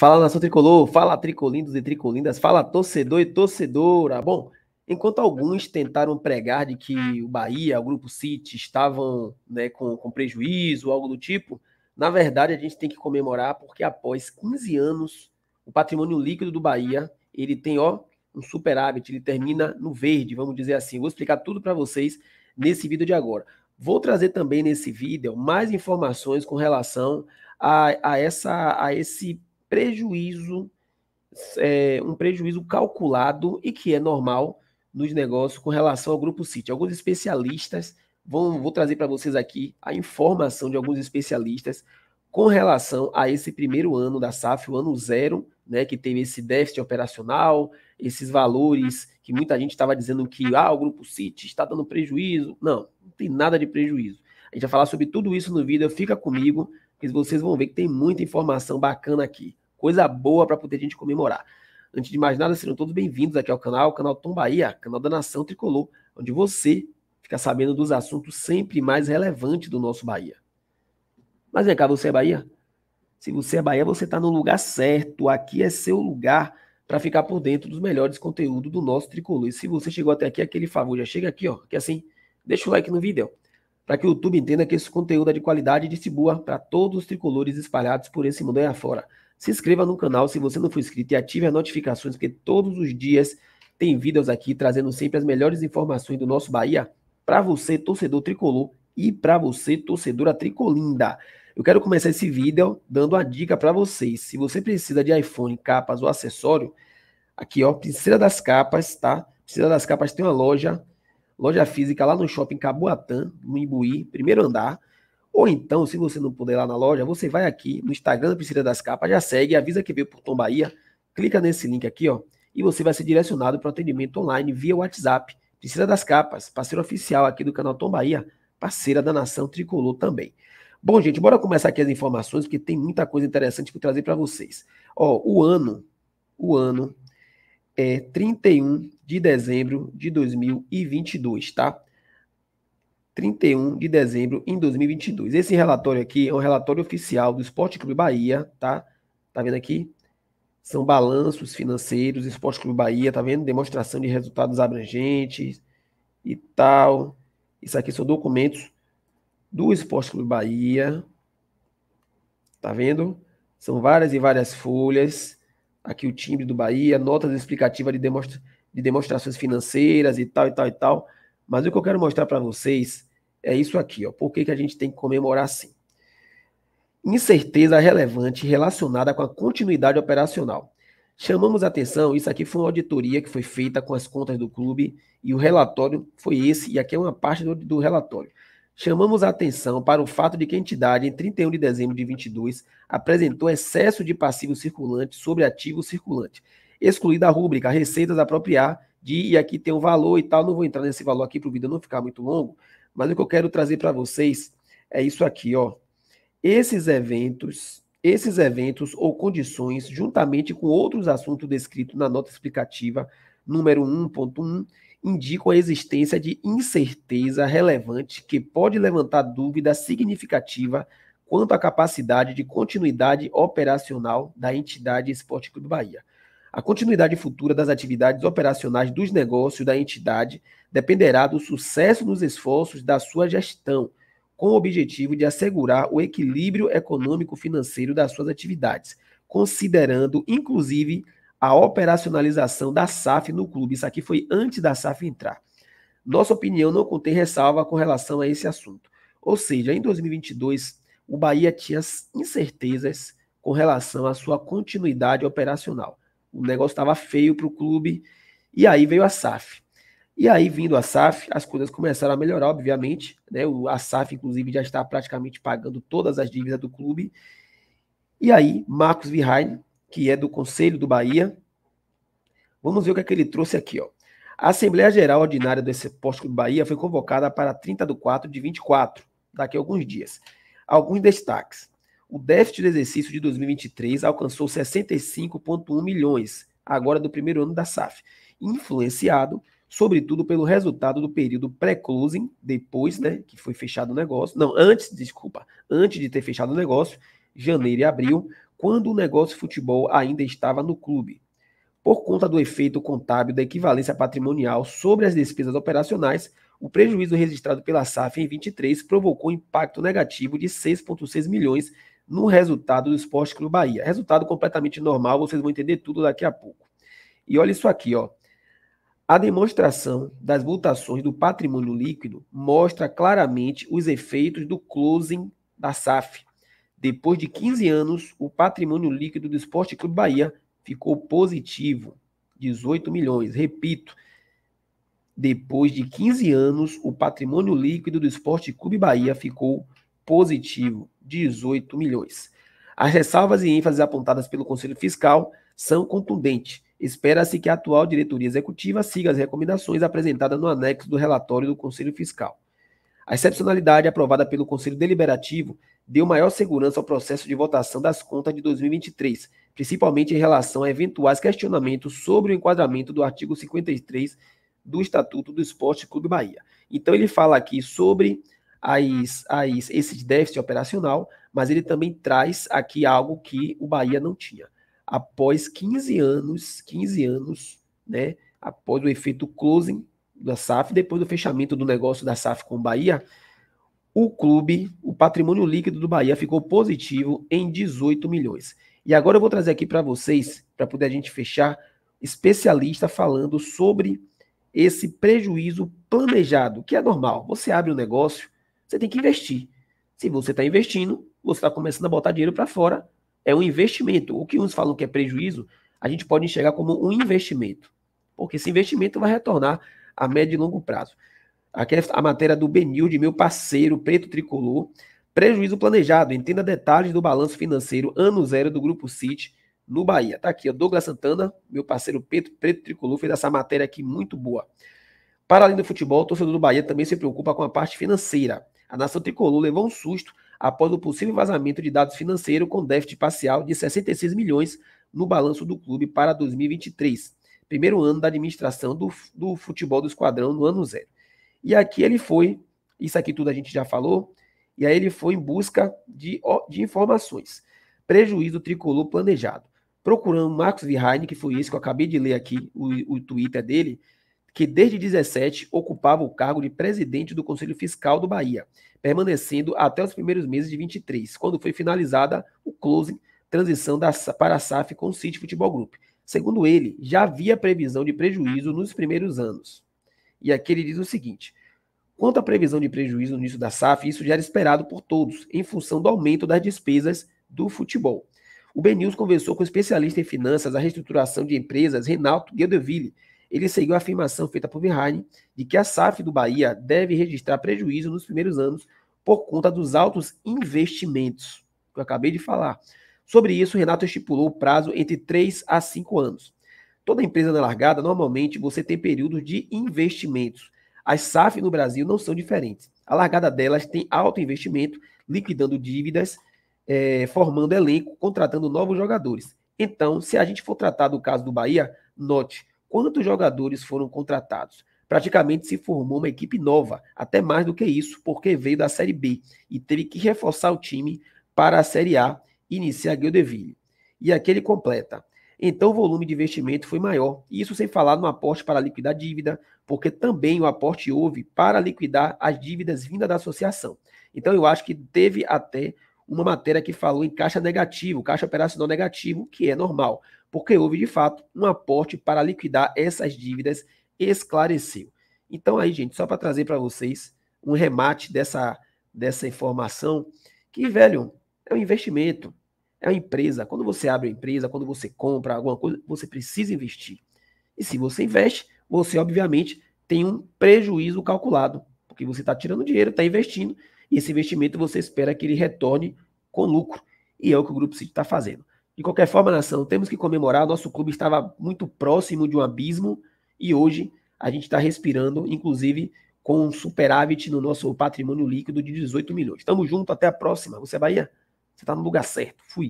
Fala nação tricolor, fala tricolindos e tricolindas, fala torcedor e torcedora. Bom, enquanto alguns tentaram pregar de que o Bahia, o Grupo City estavam né, com, com prejuízo, algo do tipo, na verdade a gente tem que comemorar porque após 15 anos o patrimônio líquido do Bahia ele tem ó, um superávit, ele termina no verde, vamos dizer assim. Vou explicar tudo para vocês nesse vídeo de agora. Vou trazer também nesse vídeo mais informações com relação a, a, essa, a esse prejuízo, é, um prejuízo calculado e que é normal nos negócios com relação ao Grupo City. Alguns especialistas vão, vou trazer para vocês aqui a informação de alguns especialistas com relação a esse primeiro ano da SAF, o ano zero, né, que teve esse déficit operacional, esses valores que muita gente estava dizendo que ah, o Grupo City está dando prejuízo. Não, não tem nada de prejuízo. A gente vai falar sobre tudo isso no vídeo, fica comigo. Porque vocês vão ver que tem muita informação bacana aqui. Coisa boa para poder a gente comemorar. Antes de mais nada, sejam todos bem-vindos aqui ao canal, canal Tom Bahia, canal da Nação Tricolor, onde você fica sabendo dos assuntos sempre mais relevantes do nosso Bahia. Mas vem cá, você é Bahia? Se você é Bahia, você está no lugar certo. Aqui é seu lugar para ficar por dentro dos melhores conteúdos do nosso tricolor. E se você chegou até aqui, aquele favor, já chega aqui, ó, que assim, deixa o like no vídeo para que o YouTube entenda que esse conteúdo é de qualidade e distribua para todos os tricolores espalhados por esse mundo aí afora. Se inscreva no canal se você não for inscrito e ative as notificações, porque todos os dias tem vídeos aqui trazendo sempre as melhores informações do nosso Bahia para você, torcedor tricolor, e para você, torcedora tricolinda. Eu quero começar esse vídeo dando a dica para vocês. Se você precisa de iPhone, capas ou acessório, aqui ó, Precisa das Capas, tá? Precisa das Capas tem uma loja Loja física lá no shopping Caboatã, no Imbuí, primeiro andar. Ou então, se você não puder ir lá na loja, você vai aqui no Instagram da Priscila das Capas, já segue, avisa que veio por Tom Bahia, clica nesse link aqui, ó, e você vai ser direcionado para o atendimento online via WhatsApp. Priscila das Capas, parceira oficial aqui do canal Tom Bahia, parceira da Nação Tricolor também. Bom, gente, bora começar aqui as informações, porque tem muita coisa interessante para trazer para vocês. Ó, o ano, o ano é 31 de dezembro de 2022, tá? 31 de dezembro em 2022. Esse relatório aqui é um relatório oficial do Esporte Clube Bahia, tá? Tá vendo aqui? São balanços financeiros, Esporte Clube Bahia, tá vendo? Demonstração de resultados abrangentes e tal. Isso aqui são documentos do Esporte Clube Bahia. Tá vendo? São várias e várias folhas aqui o timbre do Bahia, notas explicativas de, demonstra de demonstrações financeiras e tal, e tal, e tal. Mas o que eu quero mostrar para vocês é isso aqui, ó. Por que, que a gente tem que comemorar assim? Incerteza relevante relacionada com a continuidade operacional. Chamamos atenção, isso aqui foi uma auditoria que foi feita com as contas do clube e o relatório foi esse, e aqui é uma parte do, do relatório chamamos a atenção para o fato de que a entidade, em 31 de dezembro de 22, apresentou excesso de passivo circulante sobre ativo circulante, excluída a rúbrica receitas apropriar de, e aqui tem um valor e tal, não vou entrar nesse valor aqui para o vídeo não ficar muito longo, mas o que eu quero trazer para vocês é isso aqui, ó. Esses eventos, esses eventos ou condições, juntamente com outros assuntos descritos na nota explicativa número 1.1, indicam a existência de incerteza relevante que pode levantar dúvida significativa quanto à capacidade de continuidade operacional da entidade Esporte Clube Bahia. A continuidade futura das atividades operacionais dos negócios da entidade dependerá do sucesso nos esforços da sua gestão, com o objetivo de assegurar o equilíbrio econômico-financeiro das suas atividades, considerando, inclusive, a operacionalização da SAF no clube. Isso aqui foi antes da SAF entrar. Nossa opinião não contém ressalva com relação a esse assunto. Ou seja, em 2022, o Bahia tinha incertezas com relação à sua continuidade operacional. O negócio estava feio para o clube e aí veio a SAF. E aí, vindo a SAF, as coisas começaram a melhorar, obviamente. Né? A SAF, inclusive, já está praticamente pagando todas as dívidas do clube. E aí, Marcos Virraine, que é do Conselho do Bahia. Vamos ver o que, é que ele trouxe aqui. Ó. A Assembleia Geral Ordinária do Esporte do Bahia foi convocada para 30 de 4 de 24, daqui a alguns dias. Alguns destaques. O déficit do exercício de 2023 alcançou 65,1 milhões, agora do primeiro ano da SAF, influenciado, sobretudo, pelo resultado do período pré-closing, depois né, que foi fechado o negócio, não, antes, desculpa, antes de ter fechado o negócio, janeiro e abril, quando o negócio de futebol ainda estava no clube, por conta do efeito contábil da equivalência patrimonial sobre as despesas operacionais, o prejuízo registrado pela SAF em 23 provocou impacto negativo de 6,6 milhões no resultado do Esporte Clube Bahia. Resultado completamente normal, vocês vão entender tudo daqui a pouco. E olha isso aqui, ó. A demonstração das mutações do patrimônio líquido mostra claramente os efeitos do closing da SAF. Depois de 15 anos, o patrimônio líquido do Esporte Clube Bahia ficou positivo, 18 milhões. Repito, depois de 15 anos, o patrimônio líquido do Esporte Clube Bahia ficou positivo, 18 milhões. As ressalvas e ênfases apontadas pelo Conselho Fiscal são contundentes. Espera-se que a atual diretoria executiva siga as recomendações apresentadas no anexo do relatório do Conselho Fiscal. A excepcionalidade aprovada pelo Conselho Deliberativo deu maior segurança ao processo de votação das contas de 2023, principalmente em relação a eventuais questionamentos sobre o enquadramento do artigo 53 do Estatuto do Esporte Clube Bahia. Então ele fala aqui sobre as, as, esse déficit operacional, mas ele também traz aqui algo que o Bahia não tinha. Após 15 anos, 15 anos, né, após o efeito closing da SAF, depois do fechamento do negócio da SAF com o Bahia, o clube, o patrimônio líquido do Bahia ficou positivo em 18 milhões. E agora eu vou trazer aqui para vocês, para poder a gente fechar, especialista falando sobre esse prejuízo planejado, que é normal. Você abre um negócio, você tem que investir. Se você está investindo, você está começando a botar dinheiro para fora, é um investimento. O que uns falam que é prejuízo, a gente pode enxergar como um investimento. Porque esse investimento vai retornar a médio e longo prazo. Aqui é a matéria do Benil, de meu parceiro, Preto Tricolor. Prejuízo planejado. Entenda detalhes do balanço financeiro ano zero do Grupo City no Bahia. Tá aqui, ó, Douglas Santana, meu parceiro Preto, Preto Tricolor, fez essa matéria aqui muito boa. Para além do futebol, o torcedor do Bahia também se preocupa com a parte financeira. A nação tricolor levou um susto após o possível vazamento de dados financeiros com déficit parcial de 66 milhões no balanço do clube para 2023 primeiro ano da administração do, do futebol do esquadrão no ano zero. E aqui ele foi, isso aqui tudo a gente já falou, e aí ele foi em busca de, de informações. Prejuízo tricolor planejado. Procurando Marcos Verheyen, que foi esse que eu acabei de ler aqui, o, o Twitter dele, que desde 17 ocupava o cargo de presidente do Conselho Fiscal do Bahia, permanecendo até os primeiros meses de 23, quando foi finalizada o closing transição da, para a SAF com o City Futebol Group. Segundo ele, já havia previsão de prejuízo nos primeiros anos. E aqui ele diz o seguinte: quanto à previsão de prejuízo no início da SAF, isso já era esperado por todos, em função do aumento das despesas do futebol. O BNews conversou com o especialista em finanças, a reestruturação de empresas, Renato Guedeville. Ele seguiu a afirmação feita por Verheyen de que a SAF do Bahia deve registrar prejuízo nos primeiros anos por conta dos altos investimentos, que eu acabei de falar. Sobre isso, Renato estipulou o prazo entre 3 a 5 anos. Toda empresa na largada, normalmente, você tem períodos de investimentos. As SAF no Brasil não são diferentes. A largada delas tem alto investimento, liquidando dívidas, é, formando elenco, contratando novos jogadores. Então, se a gente for tratar do caso do Bahia, note quantos jogadores foram contratados. Praticamente se formou uma equipe nova, até mais do que isso, porque veio da Série B e teve que reforçar o time para a Série A inicia Guildeville. E aqui ele completa. Então o volume de investimento foi maior, isso sem falar no aporte para liquidar dívida, porque também o aporte houve para liquidar as dívidas vindas da associação. Então eu acho que teve até uma matéria que falou em caixa negativo, caixa operacional negativo, que é normal, porque houve de fato um aporte para liquidar essas dívidas, esclareceu. Então aí, gente, só para trazer para vocês um remate dessa dessa informação, que velho, é um investimento. É uma empresa. Quando você abre uma empresa, quando você compra alguma coisa, você precisa investir. E se você investe, você obviamente tem um prejuízo calculado, porque você está tirando dinheiro, está investindo, e esse investimento você espera que ele retorne com lucro. E é o que o Grupo City está fazendo. De qualquer forma, nação, temos que comemorar. Nosso clube estava muito próximo de um abismo e hoje a gente está respirando, inclusive com um superávit no nosso patrimônio líquido de 18 milhões. Tamo junto, até a próxima. Você é Bahia? Você tá no lugar certo. Fui.